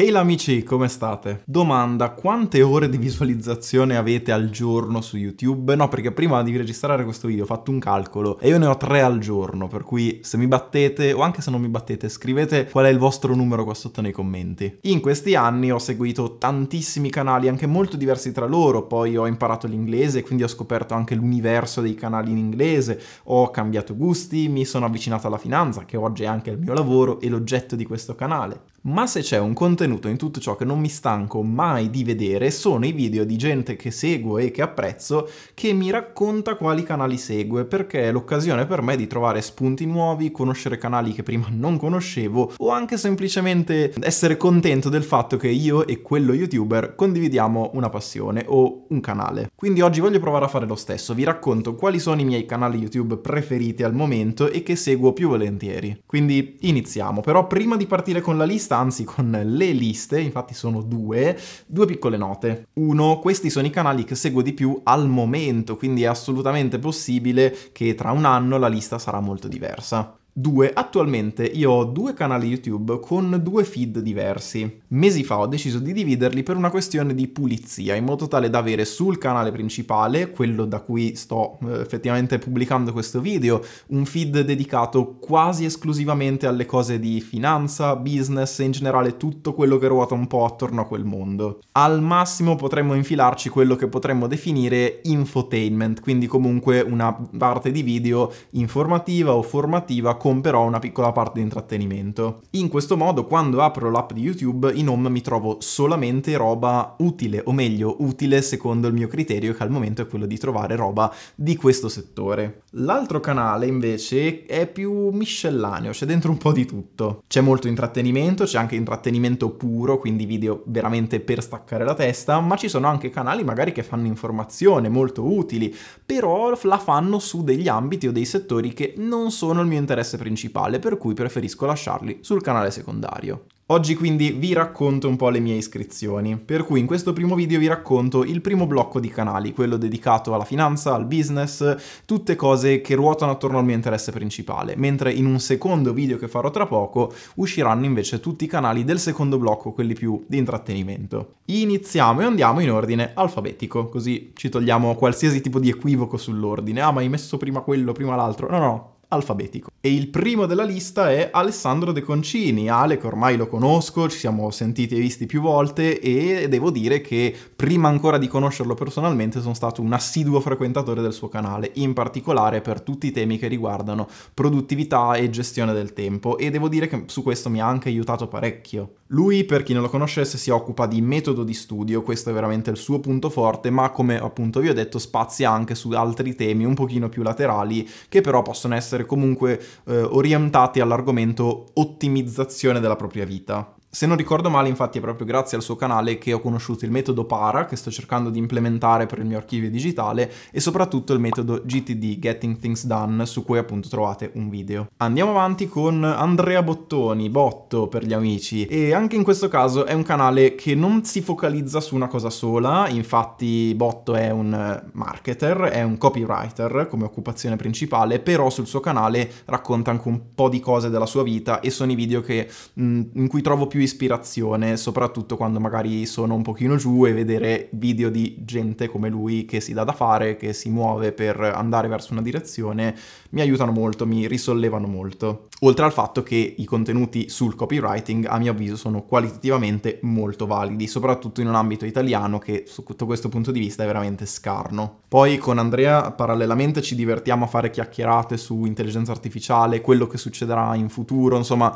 Hey amici, come state? Domanda, quante ore di visualizzazione avete al giorno su YouTube? No, perché prima di registrare questo video ho fatto un calcolo e io ne ho tre al giorno, per cui se mi battete o anche se non mi battete scrivete qual è il vostro numero qua sotto nei commenti. In questi anni ho seguito tantissimi canali, anche molto diversi tra loro, poi ho imparato l'inglese, quindi ho scoperto anche l'universo dei canali in inglese, ho cambiato gusti, mi sono avvicinato alla finanza, che oggi è anche il mio lavoro e l'oggetto di questo canale. Ma se c'è un contenuto in tutto ciò che non mi stanco mai di vedere, sono i video di gente che seguo e che apprezzo che mi racconta quali canali segue, perché è l'occasione per me di trovare spunti nuovi, conoscere canali che prima non conoscevo o anche semplicemente essere contento del fatto che io e quello youtuber condividiamo una passione o un canale. Quindi oggi voglio provare a fare lo stesso, vi racconto quali sono i miei canali YouTube preferiti al momento e che seguo più volentieri. Quindi iniziamo, però prima di partire con la lista distanzi con le liste, infatti sono due, due piccole note. Uno, questi sono i canali che seguo di più al momento, quindi è assolutamente possibile che tra un anno la lista sarà molto diversa. Due, attualmente io ho due canali YouTube con due feed diversi. Mesi fa ho deciso di dividerli per una questione di pulizia, in modo tale da avere sul canale principale, quello da cui sto eh, effettivamente pubblicando questo video, un feed dedicato quasi esclusivamente alle cose di finanza, business e in generale tutto quello che ruota un po' attorno a quel mondo. Al massimo potremmo infilarci quello che potremmo definire infotainment, quindi comunque una parte di video informativa o formativa comperò una piccola parte di intrattenimento. In questo modo quando apro l'app di YouTube in home mi trovo solamente roba utile, o meglio utile secondo il mio criterio che al momento è quello di trovare roba di questo settore. L'altro canale invece è più miscellaneo, c'è dentro un po' di tutto. C'è molto intrattenimento, c'è anche intrattenimento puro, quindi video veramente per staccare la testa, ma ci sono anche canali magari che fanno informazione molto utili, però la fanno su degli ambiti o dei settori che non sono il mio interesse principale, per cui preferisco lasciarli sul canale secondario. Oggi quindi vi racconto un po' le mie iscrizioni, per cui in questo primo video vi racconto il primo blocco di canali, quello dedicato alla finanza, al business, tutte cose che ruotano attorno al mio interesse principale, mentre in un secondo video che farò tra poco usciranno invece tutti i canali del secondo blocco, quelli più di intrattenimento. Iniziamo e andiamo in ordine alfabetico, così ci togliamo qualsiasi tipo di equivoco sull'ordine, ah ma hai messo prima quello, prima l'altro, no no, alfabetico. E il primo della lista è Alessandro De Concini. Ale, che ormai lo conosco, ci siamo sentiti e visti più volte e devo dire che prima ancora di conoscerlo personalmente sono stato un assiduo frequentatore del suo canale, in particolare per tutti i temi che riguardano produttività e gestione del tempo e devo dire che su questo mi ha anche aiutato parecchio. Lui, per chi non lo conoscesse, si occupa di metodo di studio, questo è veramente il suo punto forte, ma come appunto vi ho detto spazia anche su altri temi un pochino più laterali che però possono essere essere comunque eh, orientati all'argomento ottimizzazione della propria vita. Se non ricordo male, infatti, è proprio grazie al suo canale che ho conosciuto il metodo PARA, che sto cercando di implementare per il mio archivio digitale, e soprattutto il metodo GTD, Getting Things Done, su cui appunto trovate un video. Andiamo avanti con Andrea Bottoni, Botto per gli amici, e anche in questo caso è un canale che non si focalizza su una cosa sola, infatti Botto è un marketer, è un copywriter come occupazione principale, però sul suo canale racconta anche un po' di cose della sua vita e sono i video che, in cui trovo più ispirazione, soprattutto quando magari sono un pochino giù e vedere video di gente come lui che si dà da fare, che si muove per andare verso una direzione, mi aiutano molto, mi risollevano molto oltre al fatto che i contenuti sul copywriting a mio avviso sono qualitativamente molto validi, soprattutto in un ambito italiano che sotto questo punto di vista è veramente scarno. Poi con Andrea parallelamente ci divertiamo a fare chiacchierate su intelligenza artificiale, quello che succederà in futuro, insomma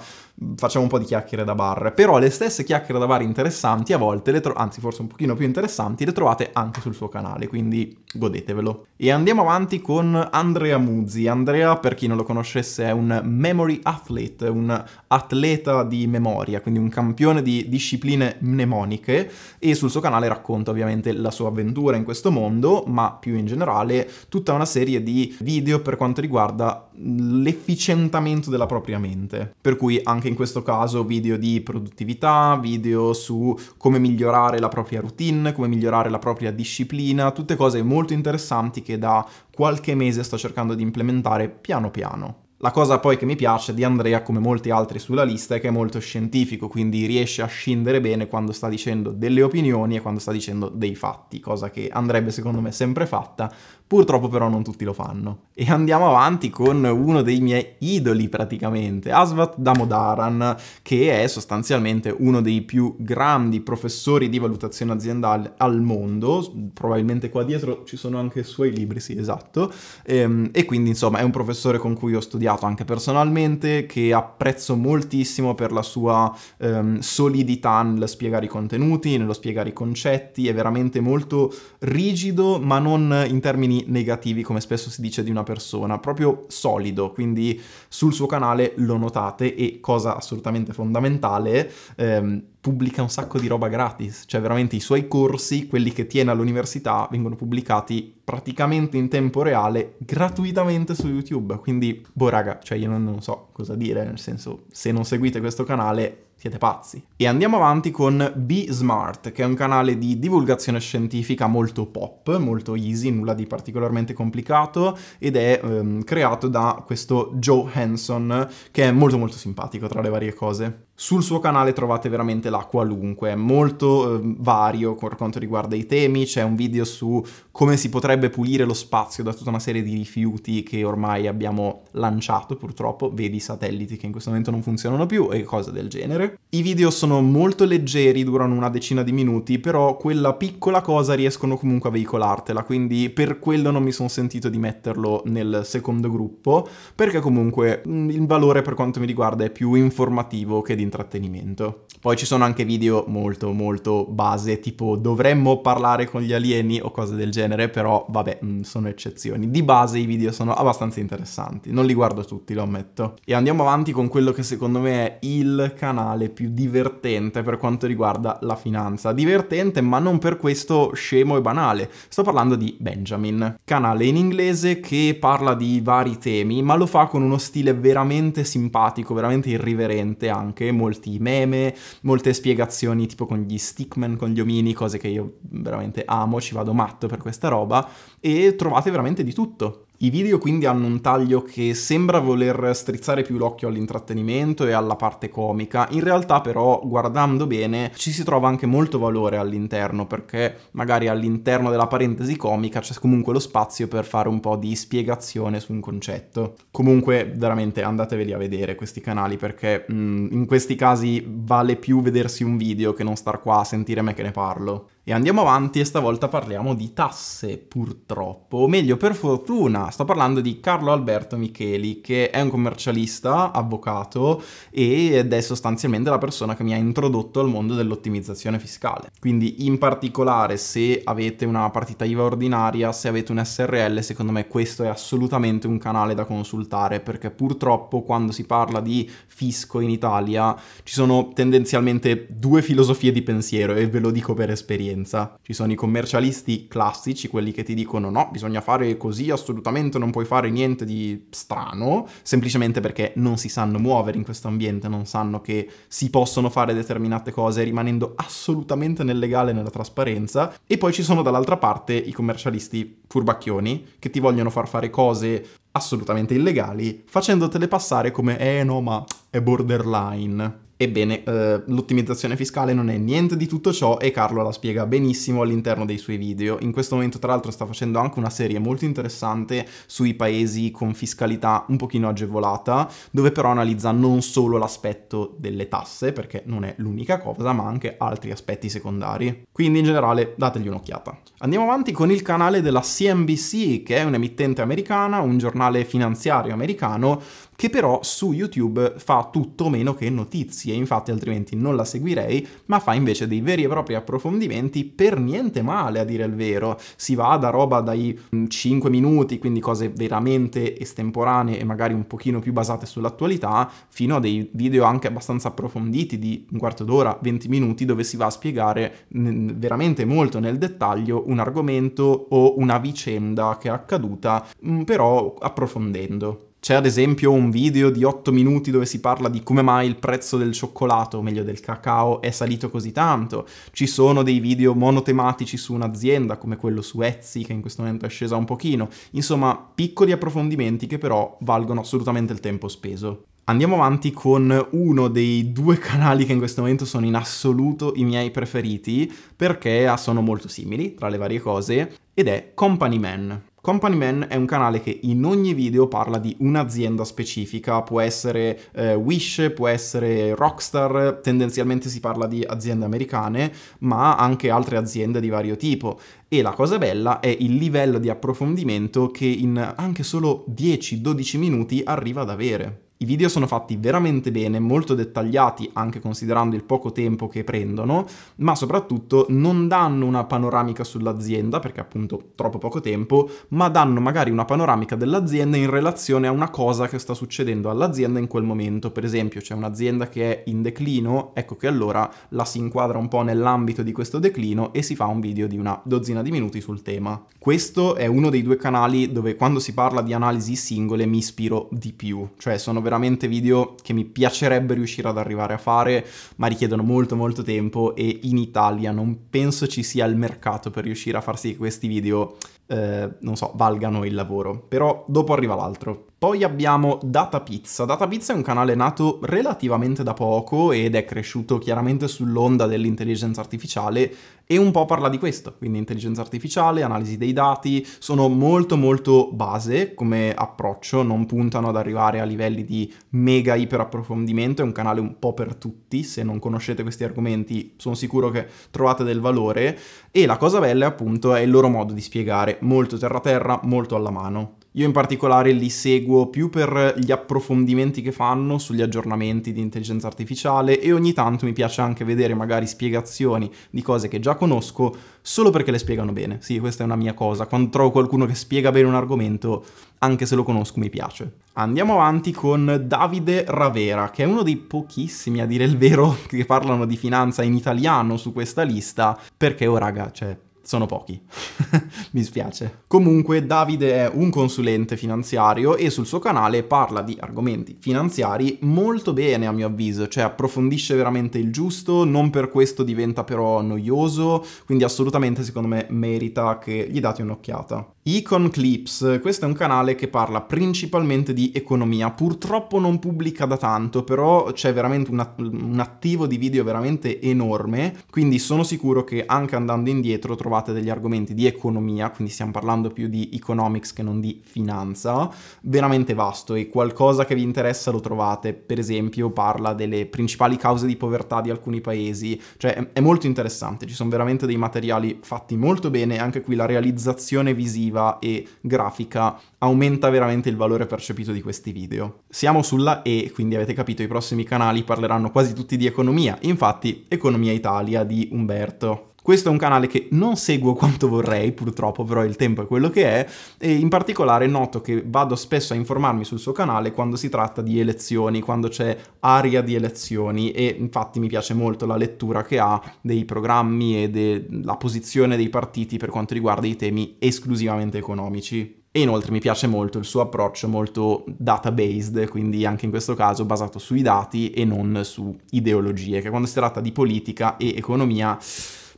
facciamo un po' di chiacchiere da bar, però le stesse chiacchiere da bar interessanti a volte, le tro- anzi forse un pochino più interessanti, le trovate anche sul suo canale, quindi godetevelo. E andiamo avanti con Andrea Muzzi. Andrea, per chi non lo conoscesse, è un memory athlete, un atleta di memoria, quindi un campione di discipline mnemoniche e sul suo canale racconta ovviamente la sua avventura in questo mondo, ma più in generale tutta una serie di video per quanto riguarda l'efficientamento della propria mente. Per cui anche in questo caso video di produttività, video su come migliorare la propria routine, come migliorare la propria disciplina, tutte cose molto interessanti che che da qualche mese sto cercando di implementare piano piano. La cosa poi che mi piace di Andrea, come molti altri sulla lista, è che è molto scientifico, quindi riesce a scindere bene quando sta dicendo delle opinioni e quando sta dicendo dei fatti, cosa che andrebbe secondo me sempre fatta, Purtroppo però non tutti lo fanno. E andiamo avanti con uno dei miei idoli praticamente, Asvat Damodaran, che è sostanzialmente uno dei più grandi professori di valutazione aziendale al mondo, probabilmente qua dietro ci sono anche i suoi libri, sì esatto, e, ehm, e quindi insomma è un professore con cui ho studiato anche personalmente, che apprezzo moltissimo per la sua ehm, solidità nel spiegare i contenuti, nello spiegare i concetti, è veramente molto rigido ma non in termini negativi, come spesso si dice, di una persona, proprio solido, quindi sul suo canale lo notate e, cosa assolutamente fondamentale, ehm, pubblica un sacco di roba gratis, cioè veramente i suoi corsi, quelli che tiene all'università, vengono pubblicati praticamente in tempo reale gratuitamente su YouTube. Quindi, boh raga, cioè io non, non, so cosa dire, nel senso, se non seguite questo canale siete pazzi. E andiamo avanti con Be Smart, che è un canale di divulgazione scientifica molto pop, molto easy, nulla di particolarmente complicato, ed è ehm, creato da questo Joe Hanson, che è molto molto simpatico tra le varie cose. Sul suo canale trovate veramente la qualunque, è molto eh, vario per quanto riguarda i temi, c'è un video su come si potrebbe potrebbe pulire lo spazio da tutta una serie di rifiuti che ormai abbiamo lanciato purtroppo, vedi i satelliti che in questo momento non funzionano più e cose del genere. I video sono molto leggeri, durano una decina di minuti, però quella piccola cosa riescono comunque a veicolartela, quindi per quello non mi sono sentito di metterlo nel secondo gruppo, perché comunque mm, il valore per quanto mi riguarda è più informativo che di intrattenimento. Poi ci sono anche video molto molto base, tipo dovremmo parlare con gli alieni o cose del genere, però vabbè, mm, sono eccezioni. Di base i video sono abbastanza interessanti, non li guardo tutti, lo ammetto. E andiamo avanti con quello che secondo me è il canale più divertente per quanto riguarda la finanza. Divertente, ma non per questo scemo e banale. Sto parlando di Benjamin, canale in inglese che parla di vari temi, ma lo fa con uno stile veramente simpatico, veramente irriverente anche, molti meme, molte spiegazioni tipo con gli stickman, con gli omini, cose che io veramente amo, ci vado matto per questa roba e trovate veramente di tutto. I video quindi hanno un taglio che sembra voler strizzare più l'occhio all'intrattenimento e alla parte comica, in realtà però guardando bene ci si trova anche molto valore all'interno perché magari all'interno della parentesi comica c'è comunque lo spazio per fare un po' di spiegazione su un concetto. Comunque veramente andateveli a vedere questi canali perché mh, mm, in questi casi vale più vedersi un video che non star qua a sentire me che ne parlo. E andiamo avanti e stavolta parliamo di tasse, purtroppo, o meglio per fortuna, sto parlando di Carlo Alberto Micheli, che è un commercialista, avvocato ed è sostanzialmente la persona che mi ha introdotto al mondo dell'ottimizzazione fiscale. Quindi in particolare se avete una partita IVA ordinaria, se avete un SRL, secondo me questo è assolutamente un canale da consultare, perché purtroppo quando si parla di fisco in Italia ci sono tendenzialmente due filosofie di pensiero e ve lo dico per esperienza tendenza. Ci sono i commercialisti classici, quelli che ti dicono no, bisogna fare così, assolutamente non puoi fare niente di strano, semplicemente perché non si sanno muovere in questo ambiente, non sanno che si possono fare determinate cose rimanendo assolutamente nel legale e nella trasparenza. E poi ci sono dall'altra parte i commercialisti furbacchioni che ti vogliono far fare cose assolutamente illegali facendotele passare come eh no ma è borderline. Ebbene, eh, l'ottimizzazione fiscale non è niente di tutto ciò e Carlo la spiega benissimo all'interno dei suoi video. In questo momento tra l'altro sta facendo anche una serie molto interessante sui paesi con fiscalità un pochino agevolata, dove però analizza non solo l'aspetto delle tasse, perché non è l'unica cosa, ma anche altri aspetti secondari. Quindi in generale dategli un'occhiata. Andiamo avanti con il canale della CNBC, che è un'emittente americana, un giornale finanziario americano, che però su YouTube fa tutto meno che notizie, infatti altrimenti non la seguirei, ma fa invece dei veri e propri approfondimenti per niente male a dire il vero. Si va da roba dai 5 mm, minuti, quindi cose veramente estemporanee e magari un pochino più basate sull'attualità, fino a dei video anche abbastanza approfonditi di un quarto d'ora, 20 minuti, dove si va a spiegare mm, veramente molto nel dettaglio un argomento o una vicenda che è accaduta, mm, però approfondendo. C'è ad esempio un video di 8 minuti dove si parla di come mai il prezzo del cioccolato, o meglio del cacao, è salito così tanto. Ci sono dei video monotematici su un'azienda, come quello su Etsy, che in questo momento è scesa un pochino. Insomma, piccoli approfondimenti che però valgono assolutamente il tempo speso. Andiamo avanti con uno dei due canali che in questo momento sono in assoluto i miei preferiti, perché sono molto simili tra le varie cose, ed è Company Man. Company Man è un canale che in ogni video parla di un'azienda specifica, può essere eh, Wish, può essere Rockstar, tendenzialmente si parla di aziende americane, ma anche altre aziende di vario tipo. E la cosa bella è il livello di approfondimento che in anche solo 10-12 minuti arriva ad avere. I video sono fatti veramente bene, molto dettagliati anche considerando il poco tempo che prendono, ma soprattutto non danno una panoramica sull'azienda, perché appunto troppo poco tempo, ma danno magari una panoramica dell'azienda in relazione a una cosa che sta succedendo all'azienda in quel momento. Per esempio c'è un'azienda che è in declino, ecco che allora la si inquadra un po' nell'ambito di questo declino e si fa un video di una dozzina di minuti sul tema. Questo è uno dei due canali dove quando si parla di analisi singole mi ispiro di più, cioè sono veramente veramente video che mi piacerebbe riuscire ad arrivare a fare, ma richiedono molto molto tempo e in Italia non penso ci sia il mercato per riuscire a far sì che questi video, eh, non so, valgano il lavoro. Però dopo arriva l'altro. Poi abbiamo Data Pizza. Data Pizza è un canale nato relativamente da poco ed è cresciuto chiaramente sull'onda dell'intelligenza artificiale e un po' parla di questo, quindi intelligenza artificiale, analisi dei dati, sono molto molto base come approccio, non puntano ad arrivare a livelli di mega iper approfondimento, è un canale un po' per tutti, se non conoscete questi argomenti sono sicuro che trovate del valore e la cosa bella appunto è il loro modo di spiegare, molto terra terra, molto alla mano. Io in particolare li seguo più per gli approfondimenti che fanno sugli aggiornamenti di intelligenza artificiale e ogni tanto mi piace anche vedere magari spiegazioni di cose che già conosco solo perché le spiegano bene. Sì, questa è una mia cosa. Quando trovo qualcuno che spiega bene un argomento, anche se lo conosco mi piace. Andiamo avanti con Davide Ravera, che è uno dei pochissimi a dire il vero che parlano di finanza in italiano su questa lista, perché oh raga, cioè sono pochi, mi spiace. Comunque Davide è un consulente finanziario e sul suo canale parla di argomenti finanziari molto bene a mio avviso, cioè approfondisce veramente il giusto, non per questo diventa però noioso, quindi assolutamente secondo me merita che gli date un'occhiata. Econ Clips, questo è un canale che parla principalmente di economia, purtroppo non pubblica da tanto, però c'è veramente un, un attivo di video veramente enorme, quindi sono sicuro che anche andando indietro trovate trovate degli argomenti di economia, quindi stiamo parlando più di economics che non di finanza, veramente vasto e qualcosa che vi interessa lo trovate, per esempio parla delle principali cause di povertà di alcuni paesi, cioè è molto interessante, ci sono veramente dei materiali fatti molto bene, anche qui la realizzazione visiva e grafica aumenta veramente il valore percepito di questi video. Siamo sulla E, quindi avete capito i prossimi canali parleranno quasi tutti di economia, infatti Economia Italia di Umberto. Questo è un canale che non seguo quanto vorrei, purtroppo, però il tempo è quello che è, e in particolare noto che vado spesso a informarmi sul suo canale quando si tratta di elezioni, quando c'è aria di elezioni e infatti mi piace molto la lettura che ha dei programmi e della posizione dei partiti per quanto riguarda i temi esclusivamente economici. E inoltre mi piace molto il suo approccio molto data-based, quindi anche in questo caso basato sui dati e non su ideologie, che quando si tratta di politica e economia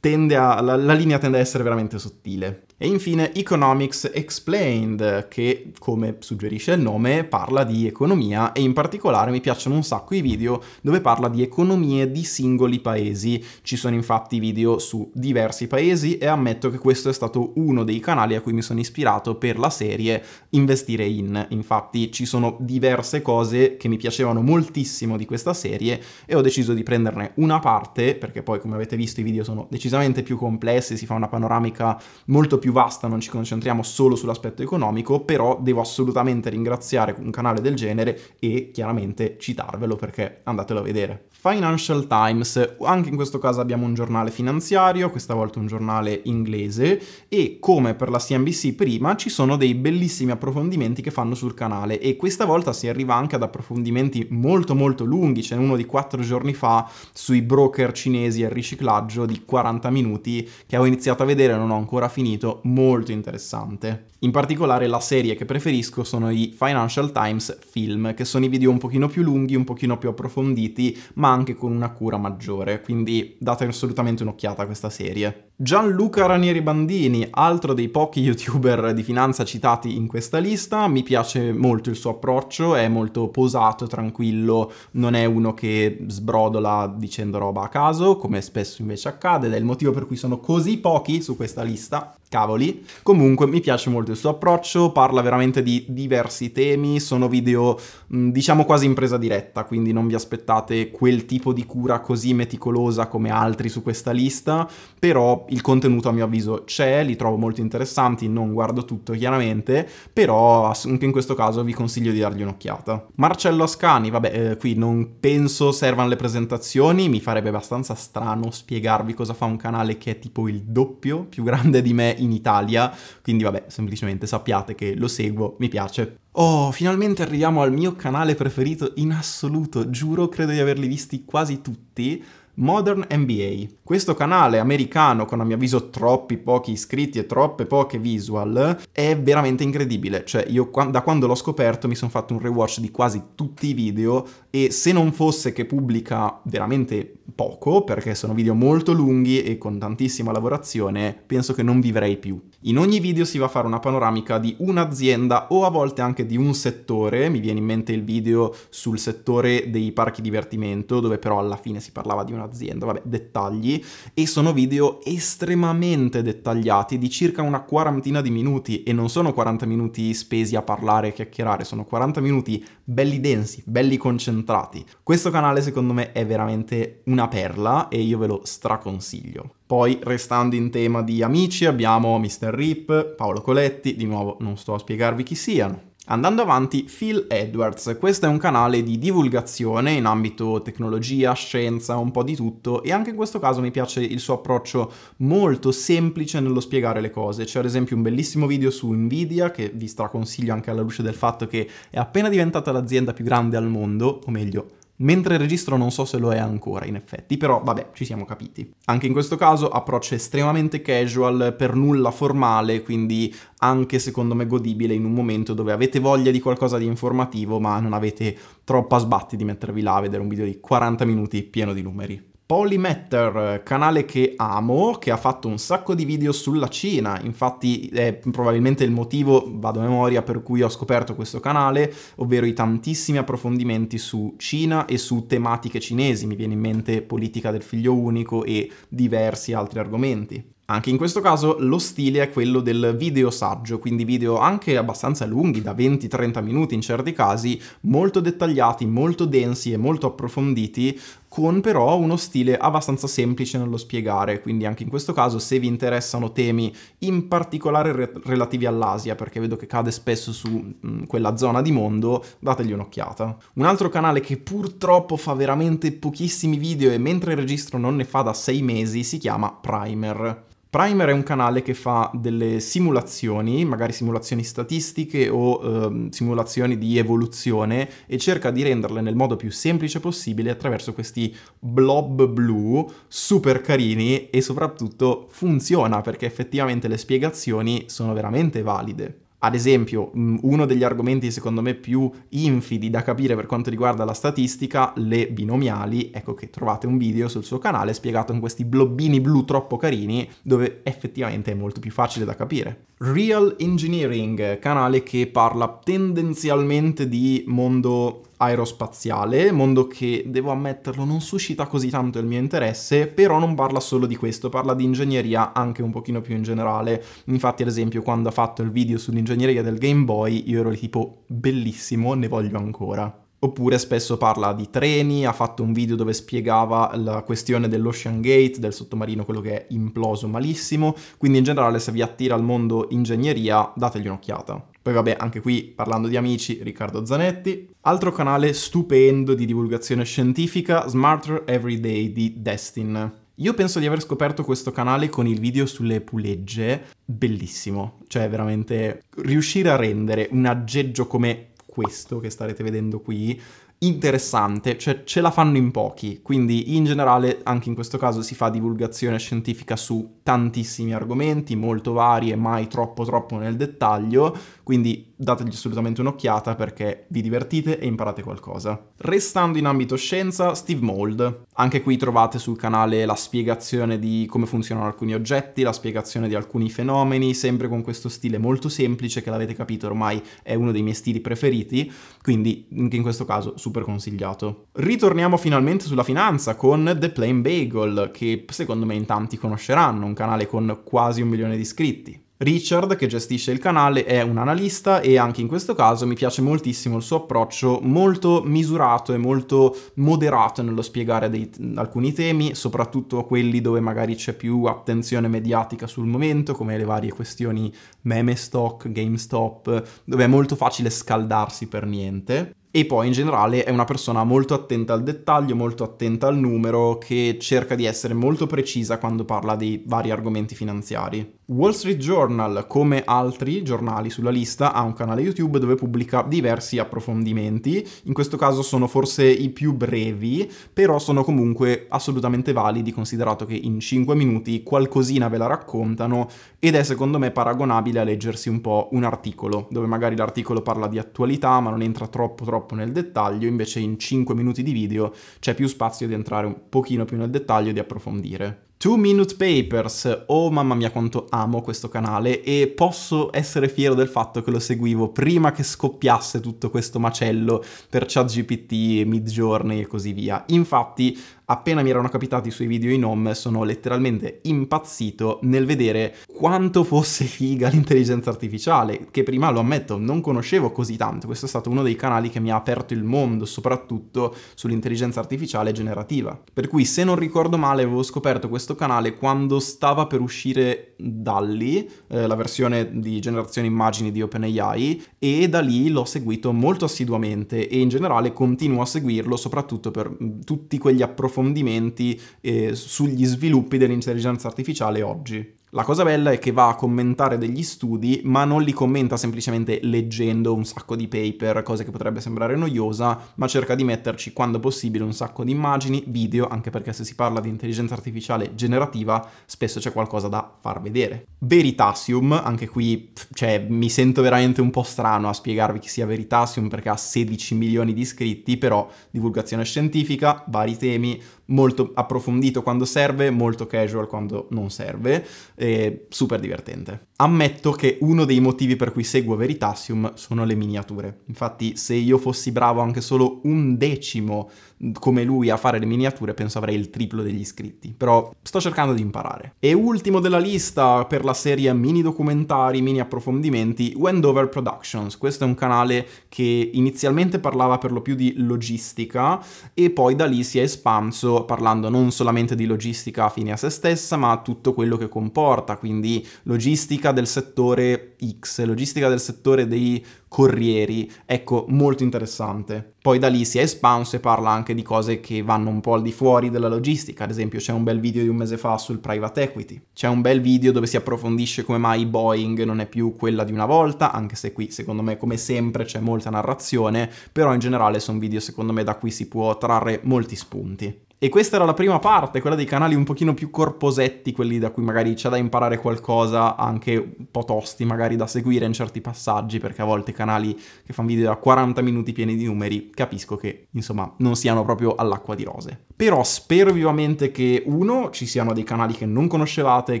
tende a, la, la linea tende a essere veramente sottile. E infine Economics Explained, che come suggerisce il nome parla di economia e in particolare mi piacciono un sacco i video dove parla di economie di singoli paesi. Ci sono infatti video su diversi paesi e ammetto che questo è stato uno dei canali a cui mi sono ispirato per la serie Investire in. Infatti ci sono diverse cose che mi piacevano moltissimo di questa serie e ho deciso di prenderne una parte, perché poi come avete visto i video sono decisamente decisamente più complesse, si fa una panoramica molto più vasta, non ci concentriamo solo sull'aspetto economico, però devo assolutamente ringraziare un canale del genere e chiaramente citarvelo perché andatelo a vedere. Financial Times, anche in questo caso abbiamo un giornale finanziario, questa volta un giornale inglese e come per la CNBC prima ci sono dei bellissimi approfondimenti che fanno sul canale e questa volta si arriva anche ad approfondimenti molto molto lunghi, c'è uno di quattro giorni fa sui broker cinesi e il riciclaggio di 40 90 minuti che ho iniziato a vedere e non ho ancora finito, molto interessante. In particolare la serie che preferisco sono i Financial Times film, che sono i video un pochino più lunghi, un pochino più approfonditi, ma anche con una cura maggiore, quindi date assolutamente un'occhiata a questa serie. Gianluca Ranieri Bandini, altro dei pochi youtuber di finanza citati in questa lista, mi piace molto il suo approccio, è molto posato, tranquillo, non è uno che sbrodola dicendo roba a caso, come spesso invece accade, ed è il motivo per cui sono così pochi su questa lista, cavoli. Comunque mi piace molto il suo approccio, parla veramente di diversi temi, sono video mm, diciamo quasi in presa diretta, quindi non vi aspettate quel tipo di cura così meticolosa come altri su questa lista, però il contenuto a mio avviso c'è, li trovo molto interessanti, non guardo tutto chiaramente, però anche in questo caso vi consiglio di dargli un'occhiata. Marcello Ascani, vabbè, eh, qui non penso servano le presentazioni, mi farebbe abbastanza strano spiegarvi cosa fa un canale che è tipo il doppio più grande di me in Italia, quindi vabbè, semplicemente sappiate che lo seguo, mi piace. Oh, finalmente arriviamo al mio canale preferito in assoluto, giuro, credo di averli visti quasi tutti. Modern NBA. Questo canale americano con a mio avviso troppi pochi iscritti e troppe poche visual è veramente incredibile, cioè io da quando l'ho scoperto mi sono fatto un rewatch di quasi tutti i video e se non fosse che pubblica veramente poco, perché sono video molto lunghi e con tantissima lavorazione, penso che non vivrei più. In ogni video si va a fare una panoramica di un'azienda o a volte anche di un settore, mi viene in mente il video sul settore dei parchi divertimento, dove però alla fine si parlava di una un'azienda, vabbè, dettagli, e sono video estremamente dettagliati di circa una quarantina di minuti e non sono 40 minuti spesi a parlare e chiacchierare, sono 40 minuti belli densi, belli concentrati. Questo canale secondo me è veramente una perla e io ve lo straconsiglio. Poi, restando in tema di amici, abbiamo Mr. Rip, Paolo Coletti, di nuovo non sto a spiegarvi chi siano, Andando avanti, Phil Edwards, questo è un canale di divulgazione in ambito tecnologia, scienza, un po' di tutto e anche in questo caso mi piace il suo approccio molto semplice nello spiegare le cose. C'è ad esempio un bellissimo video su Nvidia che vi straconsiglio anche alla luce del fatto che è appena diventata l'azienda più grande al mondo, o meglio Mentre registro non so se lo è ancora in effetti, però vabbè, ci siamo capiti. Anche in questo caso approccio estremamente casual, per nulla formale, quindi anche secondo me godibile in un momento dove avete voglia di qualcosa di informativo ma non avete troppa sbatti di mettervi là a vedere un video di 40 minuti pieno di numeri. Polymatter, canale che amo, che ha fatto un sacco di video sulla Cina, infatti è probabilmente il motivo, vado a memoria, per cui ho scoperto questo canale, ovvero i tantissimi approfondimenti su Cina e su tematiche cinesi, mi viene in mente politica del figlio unico e diversi altri argomenti. Anche in questo caso lo stile è quello del video saggio, quindi video anche abbastanza lunghi, da 20-30 minuti in certi casi, molto dettagliati, molto densi e molto approfonditi, con però uno stile abbastanza semplice nello spiegare, quindi anche in questo caso se vi interessano temi in particolare re relativi all'Asia, perché vedo che cade spesso su mh, quella zona di mondo, dategli un'occhiata. Un altro canale che purtroppo fa veramente pochissimi video e mentre registro non ne fa da sei mesi si chiama Primer. Primer è un canale che fa delle simulazioni, magari simulazioni statistiche o eh, simulazioni di evoluzione e cerca di renderle nel modo più semplice possibile attraverso questi blob blu super carini e soprattutto funziona perché effettivamente le spiegazioni sono veramente valide. Ad esempio, mm, uno degli argomenti secondo me più infidi da capire per quanto riguarda la statistica, le binomiali, ecco che trovate un video sul suo canale spiegato in questi blobbini blu troppo carini, dove effettivamente è molto più facile da capire. Real Engineering, canale che parla tendenzialmente di mondo aerospaziale, mondo che, devo ammetterlo, non suscita così tanto il mio interesse, però non parla solo di questo, parla di ingegneria anche un pochino più in generale. Infatti, ad esempio, quando ha fatto il video sull'ingegneria del Game Boy, io ero tipo, bellissimo, ne voglio ancora. Oppure spesso parla di treni, ha fatto un video dove spiegava la questione dell'Ocean Gate, del sottomarino, quello che è imploso malissimo, quindi in generale se vi attira al mondo ingegneria dategli un'occhiata. Poi vabbè, anche qui parlando di amici, Riccardo Zanetti. Altro canale stupendo di divulgazione scientifica, Smarter Everyday di Destin. Io penso di aver scoperto questo canale con il video sulle pulegge, bellissimo, cioè veramente riuscire a rendere un aggeggio come questo che starete vedendo qui interessante, cioè ce la fanno in pochi, quindi in generale anche in questo caso si fa divulgazione scientifica su tantissimi argomenti, molto vari e mai troppo troppo nel dettaglio, quindi dategli assolutamente un'occhiata perché vi divertite e imparate qualcosa. Restando in ambito scienza, Steve Mold. Anche qui trovate sul canale la spiegazione di come funzionano alcuni oggetti, la spiegazione di alcuni fenomeni, sempre con questo stile molto semplice che l'avete capito ormai è uno dei miei stili preferiti, quindi anche in questo caso super consigliato. Ritorniamo finalmente sulla finanza con The Plain Bagel, che secondo me in tanti conosceranno, un canale con quasi un milione di iscritti. Richard, che gestisce il canale, è un analista e anche in questo caso mi piace moltissimo il suo approccio molto misurato e molto moderato nello spiegare dei, alcuni temi, soprattutto quelli dove magari c'è più attenzione mediatica sul momento, come le varie questioni meme stock, GameStop, dove è molto facile scaldarsi per niente e poi in generale è una persona molto attenta al dettaglio, molto attenta al numero, che cerca di essere molto precisa quando parla dei vari argomenti finanziari. Wall Street Journal, come altri giornali sulla lista, ha un canale YouTube dove pubblica diversi approfondimenti, in questo caso sono forse i più brevi, però sono comunque assolutamente validi considerato che in 5 minuti qualcosina ve la raccontano ed è secondo me paragonabile a leggersi un po' un articolo, dove magari l'articolo parla di attualità ma non entra troppo troppo troppo nel dettaglio, invece in 5 minuti di video c'è più spazio di entrare un pochino più nel dettaglio e di approfondire. Two Minute Papers, oh mamma mia quanto amo questo canale e posso essere fiero del fatto che lo seguivo prima che scoppiasse tutto questo macello per ChatGPT e Midjourney e così via. Infatti appena mi erano capitati i suoi video in home sono letteralmente impazzito nel vedere quanto fosse figa l'intelligenza artificiale, che prima lo ammetto non conoscevo così tanto, questo è stato uno dei canali che mi ha aperto il mondo soprattutto sull'intelligenza artificiale generativa. Per cui se non ricordo male avevo scoperto questo canale quando stava per uscire Dalli, eh, la versione di generazione immagini di OpenAI, e da lì l'ho seguito molto assiduamente e in generale continuo a seguirlo soprattutto per mm, tutti quegli approfondimenti approfondimenti eh, sugli sviluppi dell'intelligenza artificiale oggi. La cosa bella è che va a commentare degli studi, ma non li commenta semplicemente leggendo un sacco di paper, cosa che potrebbe sembrare noiosa, ma cerca di metterci quando possibile un sacco di immagini, video, anche perché se si parla di intelligenza artificiale generativa, spesso c'è qualcosa da far vedere. Veritasium, anche qui, cioè, mi sento veramente un po' strano a spiegarvi chi sia Veritasium perché ha 16 milioni di iscritti, però divulgazione scientifica, vari temi, molto approfondito quando serve, molto casual quando non serve, e super divertente. Ammetto che uno dei motivi per cui seguo Veritasium sono le miniature. Infatti se io fossi bravo anche solo un decimo mm, come lui a fare le miniature, penso avrei il triplo degli iscritti, però sto cercando di imparare. E ultimo della lista per la serie mini documentari, mini approfondimenti, Wendover Productions. Questo è un canale che inizialmente parlava per lo più di logistica e poi da lì si è espanso parlando non solamente di logistica fine a se stessa, ma tutto quello che comporta, quindi logistica del settore X, logistica del settore dei corrieri, ecco molto interessante. Poi da lì si è espanso e parla anche di cose che vanno un po' al di fuori della logistica, ad esempio c'è un bel video di un mese fa sul private equity, c'è un bel video dove si approfondisce come mai Boeing non è più quella di una volta, anche se qui secondo me come sempre c'è molta narrazione, però in generale sono video secondo me da cui si può trarre molti spunti. E questa era la prima parte, quella dei canali un pochino più corposetti, quelli da cui magari c'è da imparare qualcosa, anche un po' tosti magari da seguire in certi passaggi, perché a volte canali che fanno video da 40 minuti pieni di numeri, capisco che insomma non siano proprio all'acqua di rose. Però spero vivamente che uno ci siano dei canali che non conoscevate,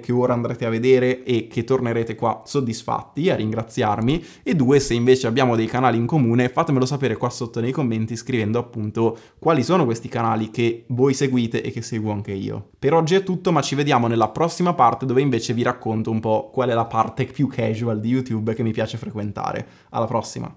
che ora andrete a vedere e che tornerete qua soddisfatti a ringraziarmi e due se invece abbiamo dei canali in comune fatemelo sapere qua sotto nei commenti scrivendo appunto quali sono questi canali che voi seguite e che seguo anche io. Per oggi è tutto ma ci vediamo nella prossima parte dove invece vi racconto un po' qual è la parte più casual di YouTube che mi piace frequentare. Alla prossima.